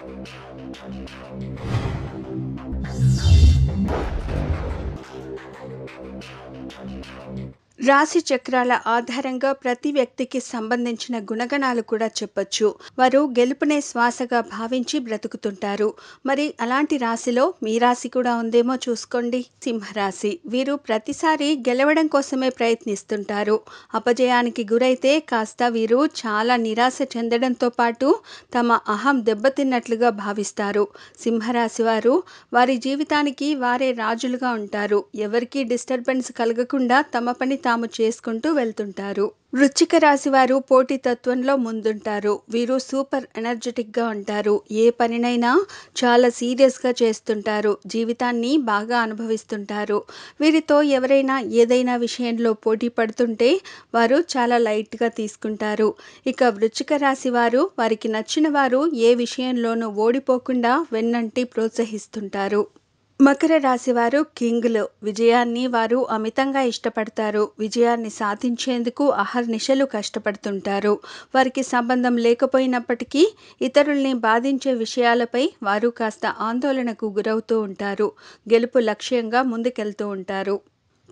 Thank you. రాశి చక్రాల ఆధారంగా ప్రతి వ్యక్తికి సంబంధించిన గుణగణాలు కూడా చెప్పొచ్చు వారు గెలుపునే శ్వాసగా భావించి బ్రతుకుతుంటారు మరి అలాంటి రాశిలో మీ రాశి కూడా ఉందేమో చూసుకోండి సింహరాశి వీరు ప్రతిసారి గెలవడం కోసమే ప్రయత్నిస్తుంటారు అపజయానికి గురైతే కాస్త వీరు చాలా నిరాశ చెందడంతో పాటు తమ అహం దెబ్బతిన్నట్లుగా భావిస్తారు సింహరాశి వారు వారి జీవితానికి వారే రాజులుగా ఉంటారు ఎవరికీ డిస్టర్బెన్స్ కలగకుండా తమ పని తాము చేసుకుంటూ వెళ్తుంటారు వృచ్చిక రాశి వారు పోటీతత్వంలో ముందుంటారు వీరు సూపర్ ఎనర్జెటిక్గా ఉంటారు ఏ పనినైనా చాలా సీరియస్గా చేస్తుంటారు జీవితాన్ని బాగా అనుభవిస్తుంటారు వీరితో ఎవరైనా ఏదైనా విషయంలో పోటీ పడుతుంటే వారు చాలా లైట్గా తీసుకుంటారు ఇక వృచ్చిక రాశి వారు వారికి నచ్చిన వారు ఏ విషయంలోనూ ఓడిపోకుండా వెన్నంటి ప్రోత్సహిస్తుంటారు మకర రాశివారు కింగ్లు విజయాన్ని వారు అమితంగా ఇష్టపడతారు విజయాన్ని సాధించేందుకు అహర్నిశలు కష్టపడుతుంటారు వారికి సంబంధం లేకపోయినప్పటికీ ఇతరుల్ని బాధించే విషయాలపై వారు కాస్త ఆందోళనకు గురవుతూ ఉంటారు గెలుపు లక్ష్యంగా ముందుకెళ్తూ ఉంటారు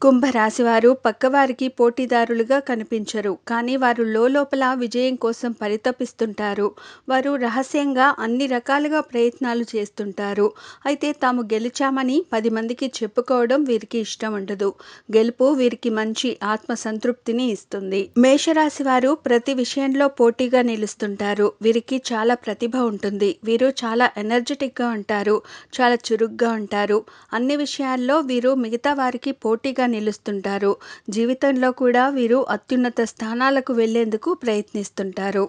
కుంభరాశివారు పక్కవారికి పోటీదారులుగా కనిపించరు కానీ వారు లోపల విజయం కోసం పరితపిస్తుంటారు వారు రహస్యంగా అన్ని రకాలుగా ప్రయత్నాలు చేస్తుంటారు అయితే తాము గెలిచామని పది మందికి చెప్పుకోవడం వీరికి ఇష్టం ఉండదు గెలుపు వీరికి మంచి ఆత్మ సంతృప్తిని ఇస్తుంది మేషరాశి వారు ప్రతి విషయంలో పోటీగా నిలుస్తుంటారు వీరికి చాలా ప్రతిభ ఉంటుంది వీరు చాలా ఎనర్జెటిక్గా ఉంటారు చాలా చురుగ్గా ఉంటారు అన్ని విషయాల్లో వీరు మిగతా వారికి పోటీగా ప్రేరణగా నిలుస్తుంటారు జీవితంలో కూడా వీరు అత్యున్నత స్థానాలకు వెళ్లేందుకు ప్రయత్నిస్తుంటారు